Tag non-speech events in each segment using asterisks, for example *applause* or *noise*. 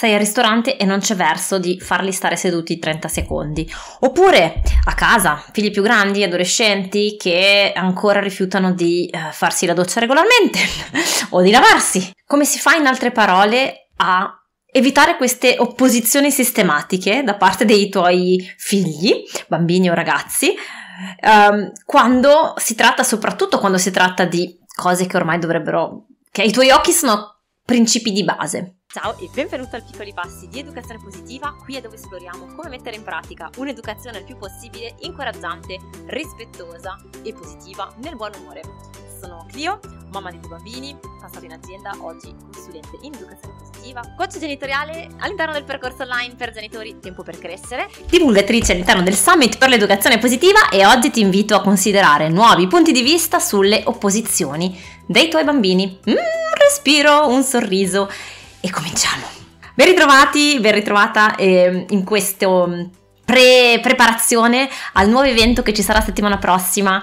sei al ristorante e non c'è verso di farli stare seduti 30 secondi. Oppure a casa, figli più grandi, adolescenti che ancora rifiutano di eh, farsi la doccia regolarmente *laughs* o di lavarsi. Come si fa in altre parole a evitare queste opposizioni sistematiche da parte dei tuoi figli, bambini o ragazzi, ehm, quando si tratta, soprattutto quando si tratta di cose che ormai dovrebbero, che ai tuoi occhi sono principi di base. Ciao e benvenuto al Piccoli Passi di Educazione Positiva, qui è dove esploriamo come mettere in pratica un'educazione il più possibile incoraggiante, rispettosa e positiva nel buon umore. Sono Clio, mamma di due bambini, passato in azienda, oggi studente in educazione positiva, coach genitoriale all'interno del percorso online per genitori Tempo per crescere, divulgatrice all'interno del Summit per l'educazione positiva e oggi ti invito a considerare nuovi punti di vista sulle opposizioni dei tuoi bambini. Mm, respiro, un sorriso e cominciamo. Ben ritrovati, ben ritrovata eh, in questo mm, pre-preparazione al nuovo evento che ci sarà settimana prossima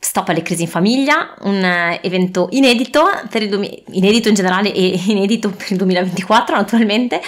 Stop alle crisi in famiglia, un eh, evento inedito, inedito in generale e *laughs* inedito per il 2024 naturalmente.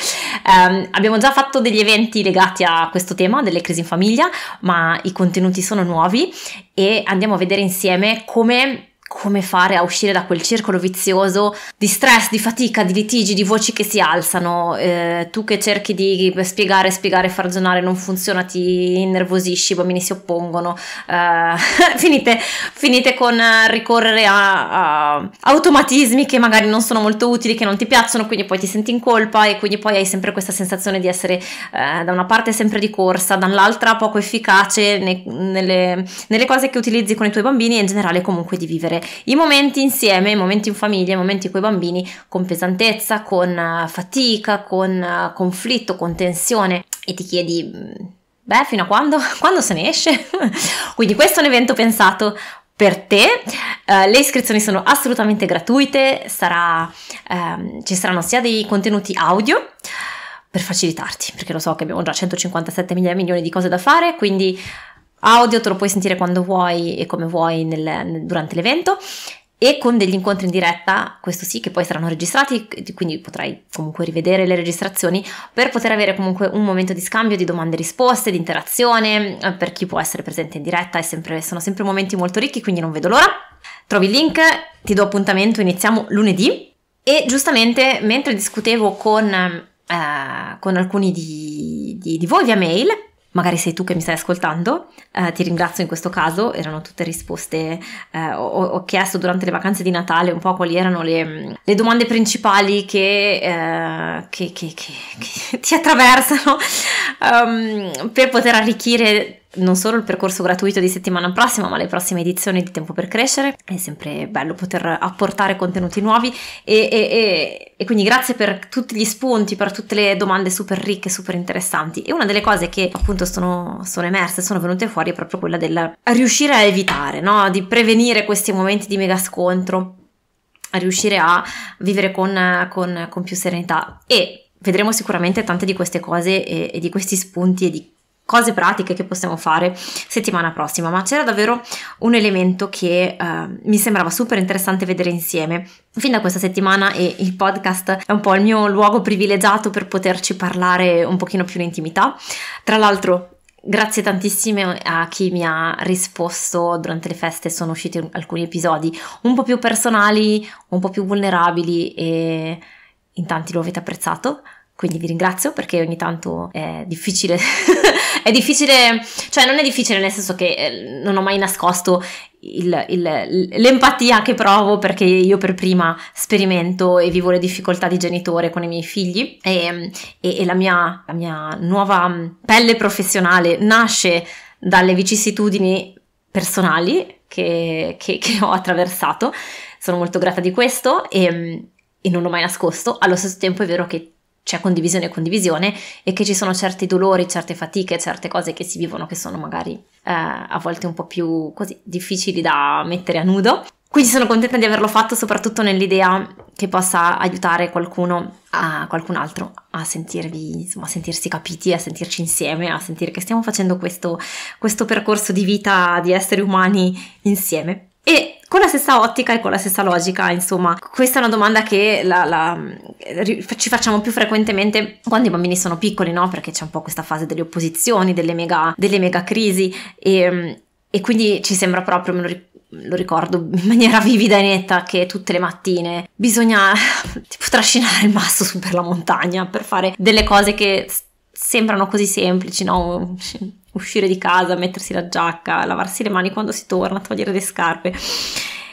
Um, abbiamo già fatto degli eventi legati a questo tema delle crisi in famiglia, ma i contenuti sono nuovi e andiamo a vedere insieme come come fare a uscire da quel circolo vizioso di stress, di fatica, di litigi, di voci che si alzano. Eh, tu che cerchi di spiegare, spiegare, far ragionare, non funziona, ti innervosisci, i bambini si oppongono. Eh, *laughs* finite, finite, con ricorrere a, a, automatismi che magari non sono molto utili, che non ti piacciono, quindi poi ti senti in colpa e quindi poi hai sempre questa sensazione di essere eh, da una parte sempre di corsa, dall'altra poco efficace ne, nelle, nelle cose che utilizzi con i tuoi bambini e in generale comunque di vivere i momenti insieme, i momenti in famiglia, i momenti con i bambini con pesantezza, con eh, fatica, con eh, conflitto, con tensione e ti chiedi, mm, beh, fino a quando? *laughs* Quando se ne esce? *laughs* Quindi questo è un evento pensato per te. Uh, le iscrizioni sono assolutamente gratuite, sarà, um, ci saranno sia dei contenuti audio per facilitarti, perché lo so che abbiamo già 157 milioni di cose da fare, quindi audio, te lo puoi sentire quando vuoi e come vuoi nel, nel, durante l'evento e con degli incontri in diretta, questo sì, che poi saranno registrati, quindi potrai comunque rivedere le registrazioni per poter avere comunque un momento di scambio di domande e risposte, di interazione, eh, per chi può essere presente in diretta, sempre, sono sempre momenti molto ricchi, quindi non vedo l'ora. Trovi il link, ti do appuntamento, iniziamo lunedì e giustamente mentre discutevo con, eh, con alcuni di, di, di voi via mail, magari sei tu che mi stai ascoltando, eh, ti ringrazio in questo caso, erano tutte risposte, eh, ho, ho, chiesto durante le vacanze di Natale un po' quali erano le, le domande principali che, eh, che, che, che *laughs* ti attraversano um, per poter arricchire non solo il percorso gratuito di settimana prossima, ma le prossime edizioni di Tempo per Crescere. È sempre bello poter apportare contenuti nuovi e, e, e, e, quindi grazie per tutti gli spunti, per tutte le domande super ricche, super interessanti. E una delle cose che appunto sono, sono emerse, sono venute fuori è proprio quella del riuscire a evitare, no? di prevenire questi momenti di mega scontro, a riuscire a vivere con, con, con più serenità. E vedremo sicuramente tante di queste cose e, e di questi spunti e di cose pratiche che possiamo fare settimana prossima, ma c'era davvero un elemento che uh, mi sembrava super interessante vedere insieme. Fin da questa settimana e il podcast è un po' il mio luogo privilegiato per poterci parlare un pochino più in intimità. Tra l'altro Grazie tantissime a chi mi ha risposto durante le feste, sono usciti alcuni episodi un po' più personali, un po' più vulnerabili e in tanti lo avete apprezzato, quindi vi ringrazio perché ogni tanto è difficile *laughs* *laughs* è difficile, cioè non è difficile nel senso che eh, non ho mai nascosto il, il, l'empatia che provo perché io per prima sperimento e vivo le difficoltà di genitore con i miei figli e, e, e la, mia, la mia nuova mm, pelle professionale nasce dalle vicissitudini personali che, che, che, ho attraversato. Sono molto grata di questo e, mm, e non l'ho mai nascosto. Allo stesso tempo è vero che c'è condivisione e condivisione e che ci sono certi dolori, certe fatiche, certe cose che si vivono che sono magari eh, a volte un po' più così difficili da mettere a nudo. Quindi sono contenta di averlo fatto soprattutto nell'idea che possa aiutare qualcuno, a, qualcun altro a sentirvi, insomma, a sentirsi capiti, a sentirci insieme, a sentire che stiamo facendo questo, questo percorso di vita, di esseri umani insieme. E con la stessa ottica e con la stessa logica, insomma, questa è una domanda che la, la, ci facciamo più frequentemente quando i bambini sono piccoli, no? Perché c'è un po' questa fase delle opposizioni, delle mega, delle mega crisi e, e, quindi ci sembra proprio, me lo lo ricordo in maniera *laughs* vivida e netta che tutte le mattine bisogna *laughs* tipo trascinare il masso su per la montagna per fare delle cose che sembrano così semplici, no? uscire di casa, mettersi la giacca, lavarsi le mani quando si torna, togliere le scarpe.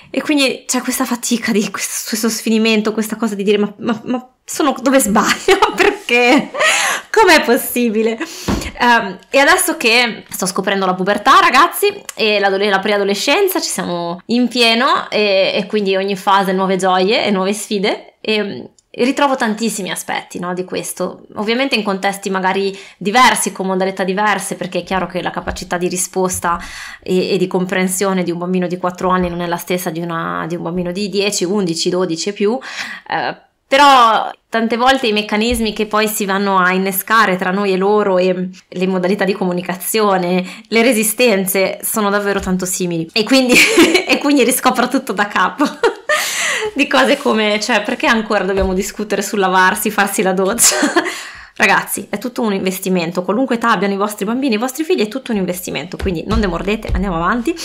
E quindi c'è questa fatica di questo, questo sfinimento, questa cosa di dire ma, ma, ma sono dove sbaglio? *laughs* Perché? Com'è possibile? Um, e adesso che sto scoprendo la pubertà, ragazzi, e la, la preadolescenza, ci siamo in pieno e, e quindi ogni fase nuove gioie e nuove sfide. E, ehm, ritrovo tantissimi aspetti no, di questo, ovviamente in contesti magari diversi, con modalità diverse, perché è chiaro che la capacità di risposta e, e di comprensione di un bambino di 4 anni non è la stessa di, una, di un bambino di 10, 11, 12 e più, eh, però tante volte i meccanismi che poi si vanno a innescare tra noi e loro e le modalità di comunicazione, le resistenze sono davvero tanto simili e quindi, *laughs* e quindi riscopro tutto da capo di cose come, cioè, perché ancora dobbiamo discutere sul lavarsi, farsi la doccia? *laughs* Ragazzi, è tutto un investimento, qualunque età abbiano i vostri bambini, i vostri figli, è tutto un investimento, quindi non demordete, andiamo avanti,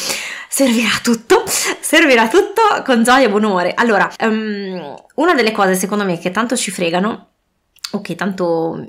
servirà tutto, servirà tutto con gioia e buon umore. Allora, um, una delle cose secondo me che tanto ci fregano, ok, tanto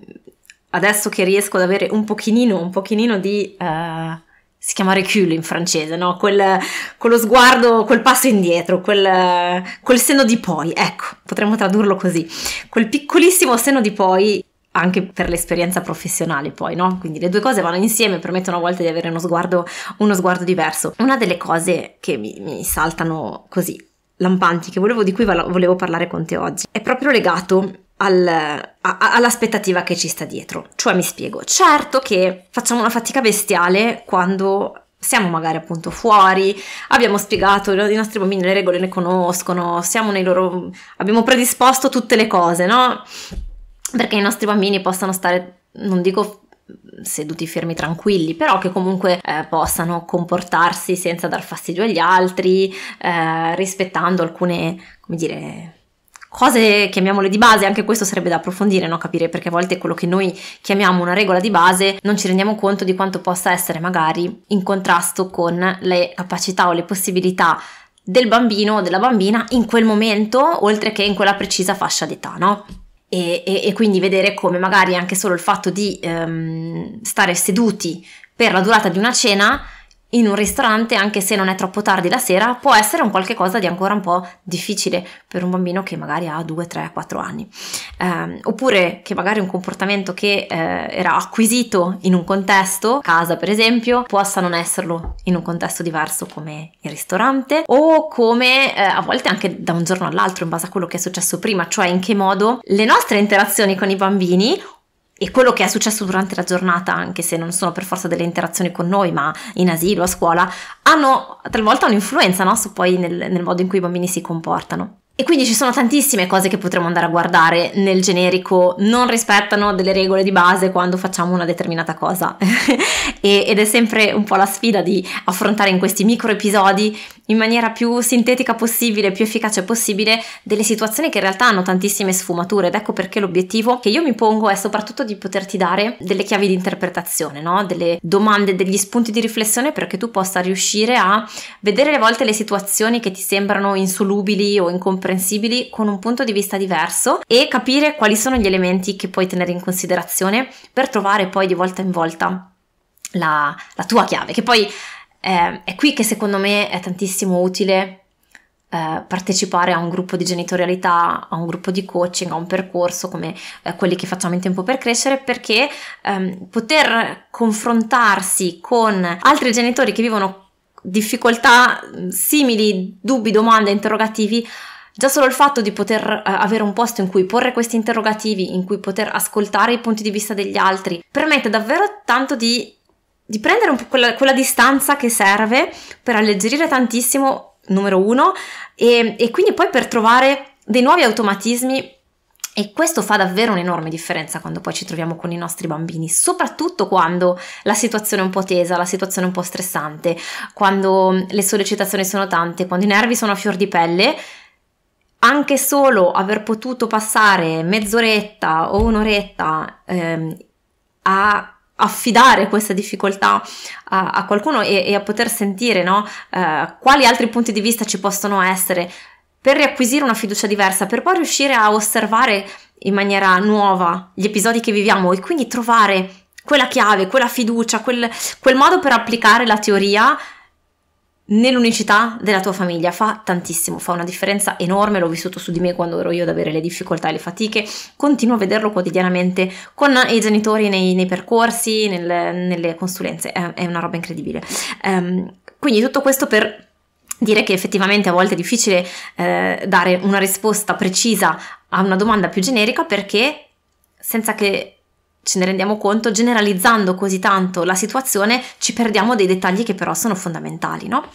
adesso che riesco ad avere un pochinino, un pochinino di... Uh, si chiama recul in francese, no? Quel, quello sguardo, quel passo indietro, quel, quel seno di poi, ecco, potremmo tradurlo così, quel piccolissimo seno di poi anche per l'esperienza professionale poi, no? Quindi le due cose vanno insieme, permettono a volte di avere uno sguardo, uno sguardo diverso. Una delle cose che mi, mi saltano così lampanti, che volevo, di cui volevo parlare con te oggi, è proprio legato al, a, all'aspettativa che ci sta dietro. Cioè mi spiego, certo che facciamo una fatica bestiale quando siamo magari appunto fuori, abbiamo spiegato i nostri bambini le regole le conoscono, siamo nei loro abbiamo predisposto tutte le cose, no? Perché i nostri bambini possano stare non dico seduti fermi tranquilli, però che comunque eh, possano comportarsi senza dar fastidio agli altri, eh, rispettando alcune, come dire, cose chiamiamole di base, anche questo sarebbe da approfondire, no? capire perché a volte quello che noi chiamiamo una regola di base non ci rendiamo conto di quanto possa essere magari in contrasto con le capacità o le possibilità del bambino o della bambina in quel momento, oltre che in quella precisa fascia d'età, no? E, e, e quindi vedere come magari anche solo il fatto di ehm, stare seduti per la durata di una cena in un ristorante, anche se non è troppo tardi la sera, può essere un qualche cosa di ancora un po' difficile per un bambino che magari ha 2, 3, 4 anni. Eh, oppure che magari un comportamento che eh, era acquisito in un contesto, casa per esempio, possa non esserlo in un contesto diverso come il ristorante o come eh, a volte anche da un giorno all'altro in base a quello che è successo prima, cioè in che modo le nostre interazioni con i bambini e quello che è successo durante la giornata, anche se non sono per forza delle interazioni con noi, ma in asilo, a scuola, hanno talvolta un'influenza no? So, poi nel, nel modo in cui i bambini si comportano. E quindi ci sono tantissime cose che potremmo andare a guardare nel generico, non rispettano delle regole di base quando facciamo una determinata cosa. *laughs* Ed è sempre un po' la sfida di affrontare in questi micro episodi in maniera più sintetica possibile, più efficace possibile, delle situazioni che in realtà hanno tantissime sfumature. Ed ecco perché l'obiettivo che io mi pongo è soprattutto di poterti dare delle chiavi di interpretazione, no? delle domande, degli spunti di riflessione perché tu possa riuscire a vedere a volte le situazioni che ti sembrano insolubili o incomprensibili comprensibili con un punto di vista diverso e capire quali sono gli elementi che puoi tenere in considerazione per trovare poi di volta in volta la, la tua chiave, che poi eh, è qui che secondo me è tantissimo utile eh, partecipare a un gruppo di genitorialità, a un gruppo di coaching, a un percorso come eh, quelli che facciamo in tempo per crescere, perché ehm, poter confrontarsi con altri genitori che vivono difficoltà mm, simili, dubbi, domande, interrogativi Già solo il fatto di poter eh, avere un posto in cui porre questi interrogativi, in cui poter ascoltare i punti di vista degli altri, permette davvero tanto di, di prendere un po' quella, quella, distanza che serve per alleggerire tantissimo, numero uno, e, e quindi poi per trovare dei nuovi automatismi e questo fa davvero un'enorme differenza quando poi ci troviamo con i nostri bambini, soprattutto quando la situazione è un po' tesa, la situazione è un po' stressante, quando le sollecitazioni sono tante, quando i nervi sono a fior di pelle, anche solo aver potuto passare mezz'oretta o un'oretta ehm, a affidare questa difficoltà a, a qualcuno e, e, a poter sentire no? eh, quali altri punti di vista ci possono essere per riacquisire una fiducia diversa, per poi riuscire a osservare in maniera nuova gli episodi che viviamo e quindi trovare quella chiave, quella fiducia, quel, quel modo per applicare la teoria nell'unicità della tua famiglia fa tantissimo, fa una differenza enorme, l'ho vissuto su di me quando ero io ad avere le difficoltà e le fatiche, continuo a vederlo quotidianamente con i genitori nei, nei percorsi, nel, nelle consulenze, è, è, una roba incredibile. Um, quindi tutto questo per dire che effettivamente a volte è difficile eh, dare una risposta precisa a una domanda più generica perché senza che ce ne rendiamo conto, generalizzando così tanto la situazione, ci perdiamo dei dettagli che però sono fondamentali, no?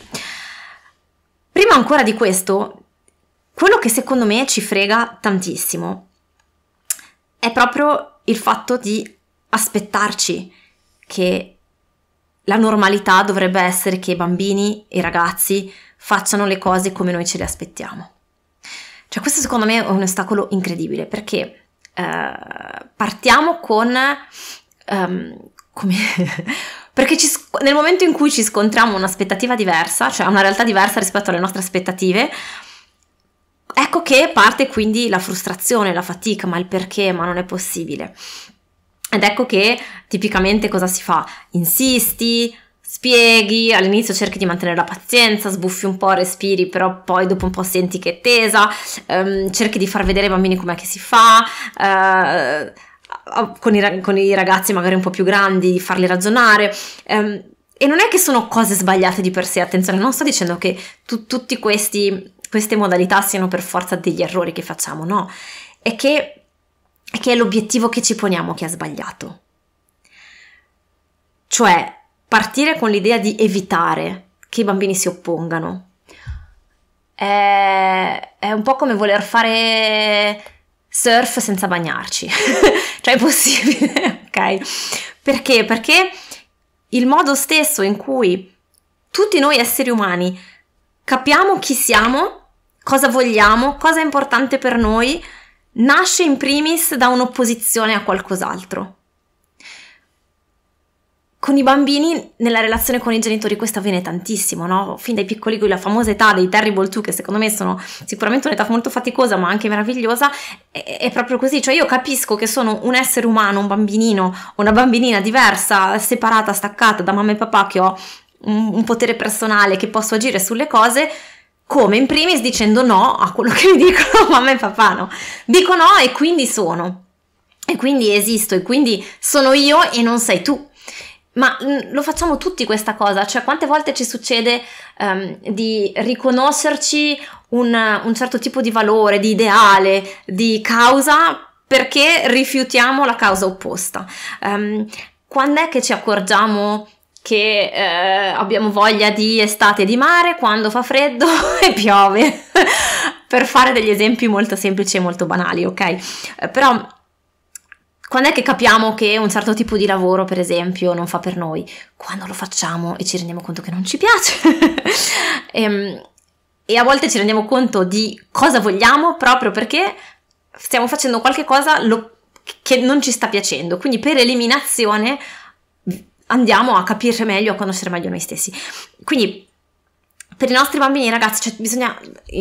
Prima ancora di questo, quello che secondo me ci frega tantissimo è proprio il fatto di aspettarci che la normalità dovrebbe essere che i bambini e i ragazzi facciano le cose come noi ce le aspettiamo. Cioè questo secondo me è un ostacolo incredibile perché eh, partiamo con... Um, come... *laughs* Perché ci, nel momento in cui ci scontriamo un'aspettativa diversa, cioè una realtà diversa rispetto alle nostre aspettative, ecco che parte quindi la frustrazione, la fatica, ma il perché, ma non è possibile. Ed ecco che tipicamente cosa si fa? Insisti, spieghi, all'inizio cerchi di mantenere la pazienza, sbuffi un po', respiri, però poi dopo un po' senti che è tesa, ehm, cerchi di far vedere ai bambini com'è che si fa. Eh, con, i, con i, ragazzi magari un po' più grandi, farli ragionare. Ehm, e non è che sono cose sbagliate di per sé, attenzione, non sto dicendo che tu, tutte queste modalità siano per forza degli errori che facciamo, no, è che è, che è l'obiettivo che ci poniamo che è sbagliato. Cioè, partire con l'idea di evitare che i bambini si oppongano. È, è un po' come voler fare surf senza bagnarci, *laughs* cioè è possibile, *laughs* ok? Perché? Perché il modo stesso in cui tutti noi esseri umani capiamo chi siamo, cosa vogliamo, cosa è importante per noi, nasce in primis da un'opposizione a qualcos'altro con i bambini nella relazione con i genitori questo avviene tantissimo, no? Fin dai piccoli, quella famosa età dei terrible two, che secondo me sono sicuramente un'età molto faticosa ma anche meravigliosa, è, è, proprio così. Cioè io capisco che sono un essere umano, un bambinino, una bambinina diversa, separata, staccata da mamma e papà, che ho un, un potere personale, che posso agire sulle cose, come in primis dicendo no a quello *laughs* che mi dicono mamma e papà, no? Dico no e quindi sono. E quindi esisto e quindi sono io e non sei tu ma mm, lo facciamo tutti questa cosa, cioè quante volte ci succede um, di riconoscerci un, un certo tipo di valore, di ideale, di causa perché rifiutiamo la causa opposta. Um, quando è che ci accorgiamo che eh, abbiamo voglia di estate e di mare quando fa freddo *laughs* e piove? per fare degli esempi molto semplici e molto banali, ok? Eh, però quando è che capiamo che un certo tipo di lavoro, per esempio, non fa per noi? Quando lo facciamo e ci rendiamo conto che non ci piace. *laughs* e, ehm, e, a volte ci rendiamo conto di cosa vogliamo proprio perché stiamo facendo qualche qualcosa che non ci sta piacendo. Quindi per eliminazione andiamo a capire meglio, a conoscere meglio noi stessi. Quindi per i nostri bambini, ragazzi, cioè bisogna.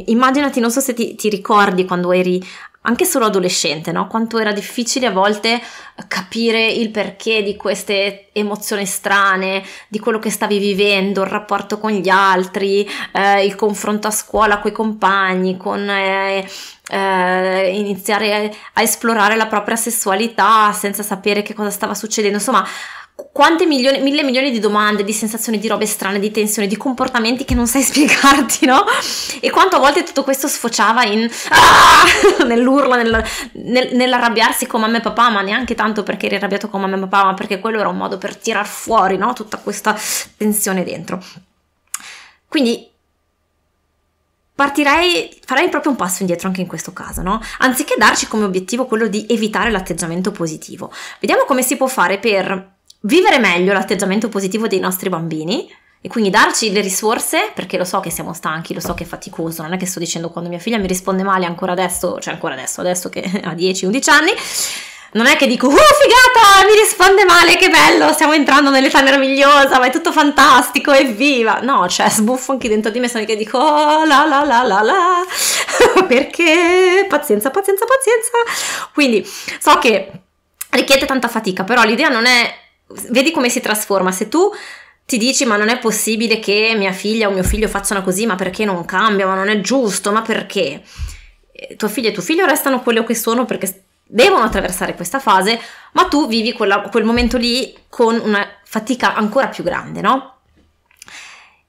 Immaginati, non so se ti, ti ricordi quando eri anche solo adolescente, no? quanto era difficile a volte capire il perché di queste emozioni strane, di quello che stavi vivendo, il rapporto con gli altri, eh, il confronto a scuola con i compagni, con eh, eh, iniziare a esplorare la propria sessualità senza sapere che cosa stava succedendo, insomma quante milioni, mille milioni di domande, di sensazioni, di robe strane, di tensioni, di comportamenti che non sai *laughs* spiegarti, no? E quanto a volte tutto questo sfociava in ah! *laughs* nell'urlo, nel, nel, nell'arrabbiarsi con mamma e papà, ma neanche tanto perché eri arrabbiato con mamma e papà, ma perché quello era un modo per tirar fuori, no? Tutta questa tensione dentro. Quindi partirei, farei proprio un passo indietro anche in questo caso, no? Anziché darci come obiettivo quello di evitare l'atteggiamento positivo, vediamo come si può fare per vivere meglio l'atteggiamento positivo dei nostri bambini e quindi darci le risorse, perché lo so che siamo stanchi, lo so che è faticoso, non è che sto dicendo quando mia figlia mi risponde male ancora adesso, cioè ancora adesso, adesso che *laughs* ha 10-11 anni, non è che dico, uh figata, mi risponde male, che bello, stiamo entrando nell'età meravigliosa, ma è tutto fantastico, evviva! No, cioè sbuffo anche dentro di me, sono che dico, oh, la la la la la, *laughs* perché pazienza, pazienza, pazienza. Quindi so che richiede tanta fatica, però l'idea non è vedi come si trasforma. Se tu ti dici ma non è possibile che mia figlia o mio figlio facciano così, ma perché non cambia, ma non è giusto, ma perché? Eh, Tua figlia e tuo figlio restano quello che sono perché devono attraversare questa fase, ma tu vivi quella, quel momento lì con una fatica ancora più grande, no?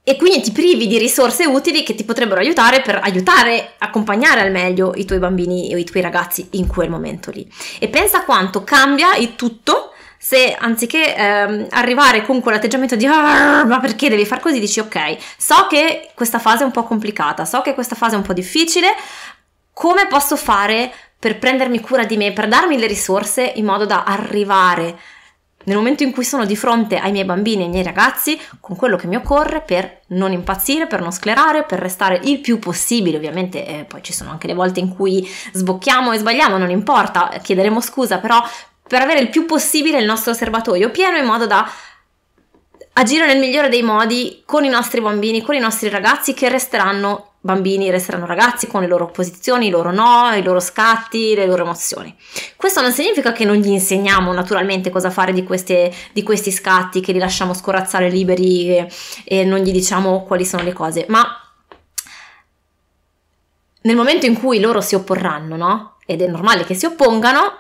E quindi ti privi di risorse utili che ti potrebbero aiutare per aiutare, accompagnare al meglio i tuoi bambini o i tuoi ragazzi in quel momento lì. E pensa quanto cambia il tutto se anziché ehm, arrivare con quell'atteggiamento di ah, ma perché devi far così, dici ok, so che questa fase è un po' complicata, so che questa fase è un po' difficile, come posso fare per prendermi cura di me, per darmi le risorse in modo da arrivare nel momento in cui sono di fronte ai miei bambini e ai miei ragazzi con quello che mi occorre per non impazzire, per non sclerare, per restare il più possibile, ovviamente eh, poi ci sono anche le volte in cui sbocchiamo e sbagliamo, non importa, chiederemo scusa, però per avere il più possibile il nostro serbatoio pieno in modo da agire nel migliore dei modi con i nostri bambini, con i nostri ragazzi che resteranno bambini, resteranno ragazzi con le loro posizioni, i loro no, i loro scatti, le loro emozioni. Questo non significa che non gli insegniamo naturalmente cosa fare di, queste, di questi scatti, che li lasciamo scorazzare liberi e, e non gli diciamo quali sono le cose, ma nel momento in cui loro si opporranno, no? Ed è normale che si oppongano,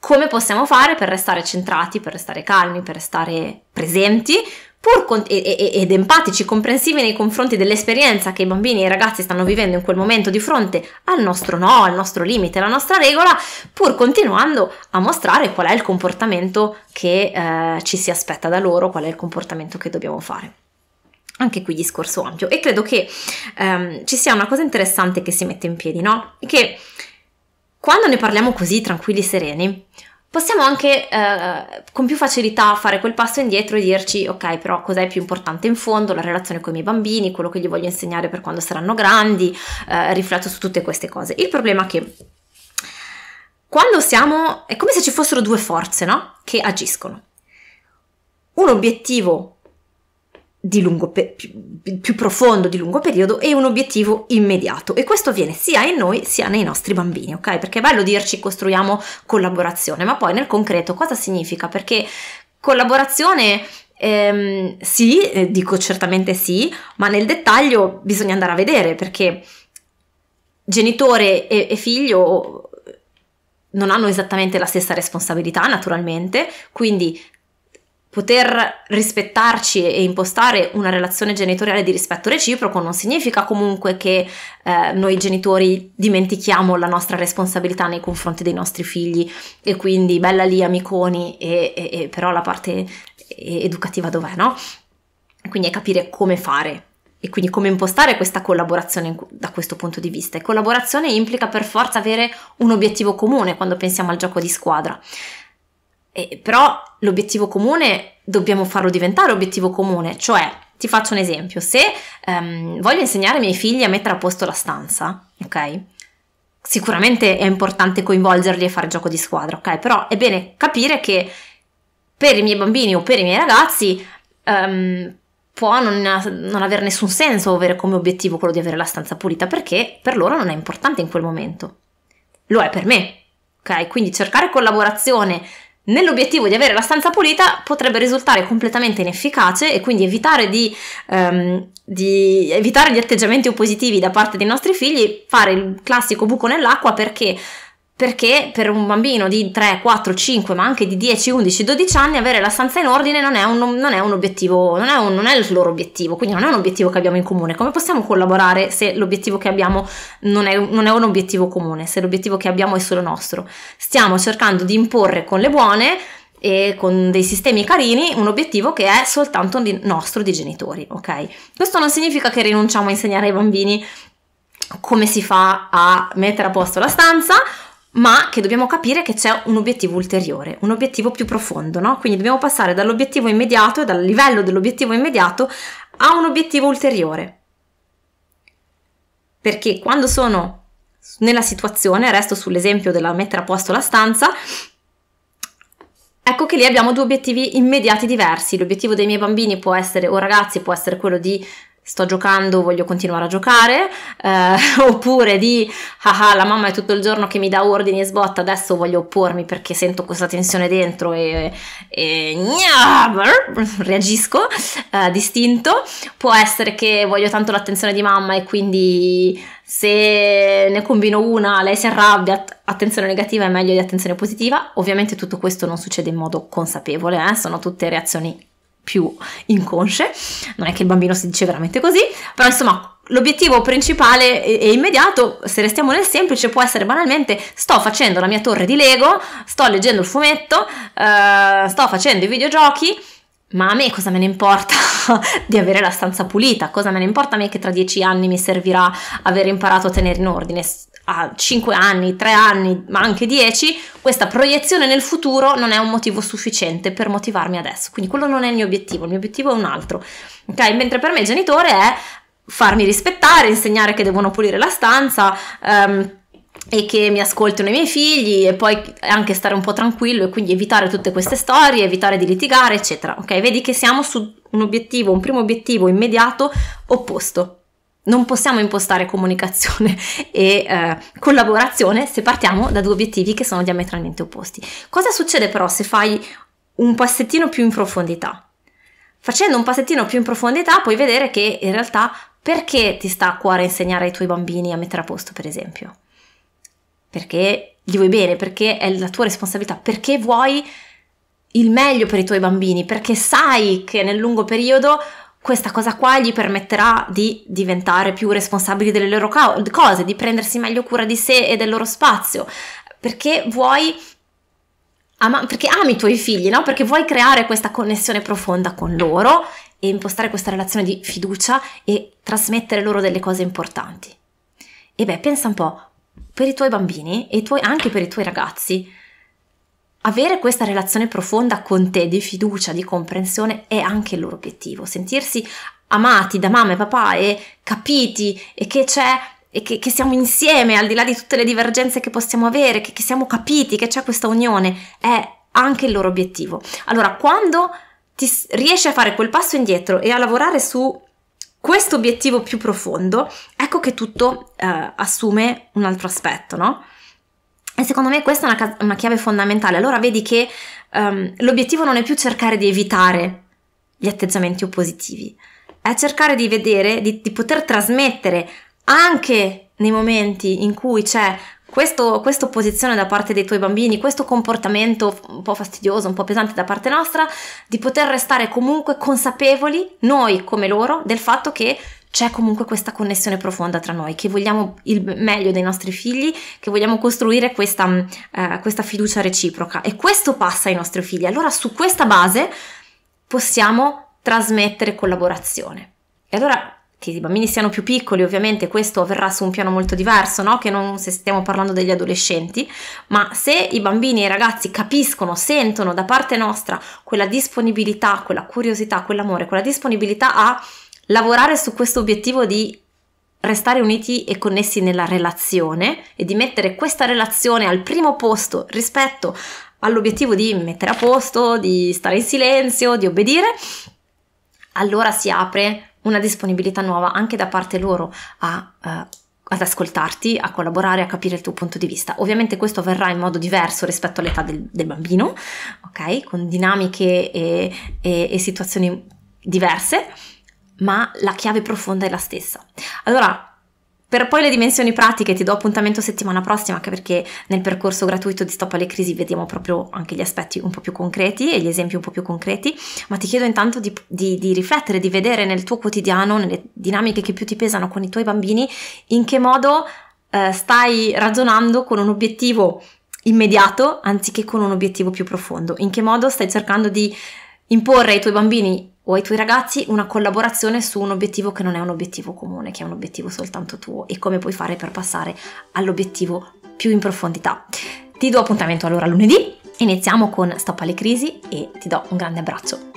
come possiamo fare per restare centrati, per restare calmi, per restare presenti pur ed empatici, comprensivi nei confronti dell'esperienza che i bambini e i ragazzi stanno vivendo in quel momento di fronte al nostro no, al nostro limite, alla nostra regola, pur continuando a mostrare qual è il comportamento che eh, ci si aspetta da loro, qual è il comportamento che dobbiamo fare anche qui discorso ampio e credo che um, ci sia una cosa interessante che si mette in piedi, no? Che quando ne parliamo così tranquilli e sereni, possiamo anche eh, con più facilità fare quel passo indietro e dirci ok però cos'è più importante in fondo la relazione con i miei bambini quello che gli voglio insegnare per quando saranno grandi eh, rifletto su tutte queste cose il problema è che quando siamo è come se ci fossero due forze no che agiscono un obiettivo di lungo pe- più, profondo di lungo periodo e un obiettivo immediato e questo avviene sia in noi sia nei nostri bambini ok perché è bello dirci costruiamo collaborazione ma poi nel concreto cosa significa perché collaborazione ehm, sì eh, dico certamente sì ma nel dettaglio bisogna andare a vedere perché genitore e, e figlio non hanno esattamente la stessa responsabilità naturalmente quindi poter rispettarci e impostare una relazione genitoriale di rispetto reciproco non significa comunque che eh, noi genitori dimentichiamo la nostra responsabilità nei confronti dei nostri figli e quindi bella lì amiconi e, e, e però la parte educativa dov'è, no? Quindi è capire come fare e quindi come impostare questa collaborazione da questo punto di vista. E collaborazione implica per forza avere un obiettivo comune quando pensiamo al gioco di squadra. Eh, però l'obiettivo comune dobbiamo farlo diventare obiettivo comune, cioè ti faccio un esempio, se um, voglio insegnare ai miei figli a mettere a posto la stanza, ok? Sicuramente è importante coinvolgerli e fare gioco di squadra, ok? Però è bene capire che per i miei bambini o per i miei ragazzi um, può non, non avere nessun senso avere come obiettivo quello di avere la stanza pulita perché per loro non è importante in quel momento. Lo è per me, ok? Quindi cercare collaborazione nell'obiettivo di avere la stanza pulita potrebbe risultare completamente inefficace e quindi evitare di, um, di, evitare gli atteggiamenti oppositivi da parte dei nostri figli, fare il classico buco nell'acqua perché perché per un bambino di 3, 4, 5, ma anche di 10, 11, 12 anni avere la stanza in ordine non è un, non è un obiettivo, non è, un, non è, il loro obiettivo, quindi non è un obiettivo che abbiamo in comune. Come possiamo collaborare se l'obiettivo che abbiamo non è, non è un obiettivo comune, se l'obiettivo che abbiamo è solo nostro? Stiamo cercando di imporre con le buone e con dei sistemi carini un obiettivo che è soltanto nostro di genitori, ok? Questo non significa che rinunciamo a insegnare ai bambini come si fa a mettere a posto la stanza ma che dobbiamo capire che c'è un obiettivo ulteriore, un obiettivo più profondo, no? Quindi dobbiamo passare dall'obiettivo immediato, dal livello dell'obiettivo immediato, a un obiettivo ulteriore. Perché quando sono nella situazione, resto sull'esempio della mettere a posto la stanza, ecco che lì abbiamo due obiettivi immediati diversi. L'obiettivo dei miei bambini può essere, o ragazzi, può essere quello di sto giocando, voglio continuare a giocare, eh, *laughs* oppure di ah, ah la mamma è tutto il giorno che mi dà ordini e sbotta, adesso voglio oppormi perché sento questa tensione dentro e, e gna, *laughs* reagisco eh, distinto, può essere che voglio tanto l'attenzione di mamma e quindi se ne combino una, lei si arrabbia, attenzione negativa è meglio di attenzione positiva. Ovviamente tutto questo non succede in modo consapevole, eh? sono tutte reazioni più inconsce, non è che il bambino si dice veramente così, però insomma l'obiettivo principale e immediato, se restiamo nel semplice, può essere banalmente sto facendo la mia torre di Lego, sto leggendo il fumetto, eh, sto facendo i videogiochi, ma a me cosa me ne importa *laughs* di avere la stanza pulita? Cosa me ne importa a me che tra dieci anni mi servirà aver imparato a tenere in ordine? a 5 anni, 3 anni, ma anche 10, questa proiezione nel futuro non è un motivo sufficiente per motivarmi adesso. Quindi quello non è il mio obiettivo, il mio obiettivo è un altro. Ok? Mentre per me genitore è farmi rispettare, insegnare che devono pulire la stanza, um, e che mi ascoltano i miei figli e poi anche stare un po' tranquillo e quindi evitare tutte queste storie, evitare di litigare, eccetera. Ok, vedi che siamo su un obiettivo, un primo obiettivo immediato opposto non possiamo impostare comunicazione *laughs* e eh, collaborazione se partiamo da due obiettivi che sono diametralmente opposti. Cosa succede però se fai un passettino più in profondità? Facendo un passettino più in profondità puoi vedere che in realtà perché ti sta a cuore insegnare ai tuoi bambini a mettere a posto, per esempio? Perché gli vuoi bene, perché è la tua responsabilità, perché vuoi il meglio per i tuoi bambini, perché sai che nel lungo periodo questa cosa qua gli permetterà di diventare più responsabili delle loro cose, di prendersi meglio cura di sé e del loro spazio, perché vuoi ama- perché ami i tuoi figli, no? Perché vuoi creare questa connessione profonda con loro e impostare questa relazione di fiducia e trasmettere loro delle cose importanti. E beh, pensa un po', per i tuoi bambini e tuoi, anche per i tuoi ragazzi, avere questa relazione profonda con te di fiducia, di comprensione è anche il loro obiettivo, sentirsi amati da mamma e papà e capiti e che c'è e che, che, siamo insieme al di là di tutte le divergenze che possiamo avere, che, che siamo capiti, che c'è questa unione, è anche il loro obiettivo. Allora, quando ti riesci a fare quel passo indietro e a lavorare su questo obiettivo più profondo, ecco che tutto eh, assume un altro aspetto, no? E secondo me questa è una, una chiave fondamentale. Allora vedi che um, l'obiettivo non è più cercare di evitare gli atteggiamenti oppositivi, è cercare di vedere, di, di poter trasmettere anche nei momenti in cui c'è questo, questa opposizione da parte dei tuoi bambini, questo comportamento un po' fastidioso, un po' pesante da parte nostra, di poter restare comunque consapevoli, noi come loro, del fatto che c'è comunque questa connessione profonda tra noi, che vogliamo il meglio dei nostri figli, che vogliamo costruire questa, uh, questa fiducia reciproca e questo passa ai nostri figli. Allora su questa base possiamo trasmettere collaborazione. E allora che i bambini siano più piccoli, ovviamente questo avverrà su un piano molto diverso, no? che non se stiamo parlando degli adolescenti, ma se i bambini e i ragazzi capiscono, sentono da parte nostra quella disponibilità, quella curiosità, quell'amore, quella disponibilità a lavorare su questo obiettivo di restare uniti e connessi nella relazione e di mettere questa relazione al primo posto rispetto all'obiettivo di mettere a posto, di stare in silenzio, di obbedire, allora si apre una disponibilità nuova anche da parte loro a, uh, ad ascoltarti, a collaborare, a capire il tuo punto di vista. Ovviamente questo avverrà in modo diverso rispetto all'età del, del bambino, ok? Con dinamiche e, e, e situazioni diverse ma la chiave profonda è la stessa. Allora, per poi le dimensioni pratiche ti do appuntamento settimana prossima, anche perché nel percorso gratuito di Stop alle crisi vediamo proprio anche gli aspetti un po' più concreti e gli esempi un po' più concreti, ma ti chiedo intanto di, di, di riflettere, di vedere nel tuo quotidiano, nelle dinamiche che più ti pesano con i tuoi bambini, in che modo eh, stai ragionando con un obiettivo immediato anziché con un obiettivo più profondo, in che modo stai cercando di imporre ai tuoi bambini o ai tuoi ragazzi una collaborazione su un obiettivo che non è un obiettivo comune, che è un obiettivo soltanto tuo e come puoi fare per passare all'obiettivo più in profondità. Ti do appuntamento allora lunedì, iniziamo con Stop alle crisi e ti do un grande abbraccio.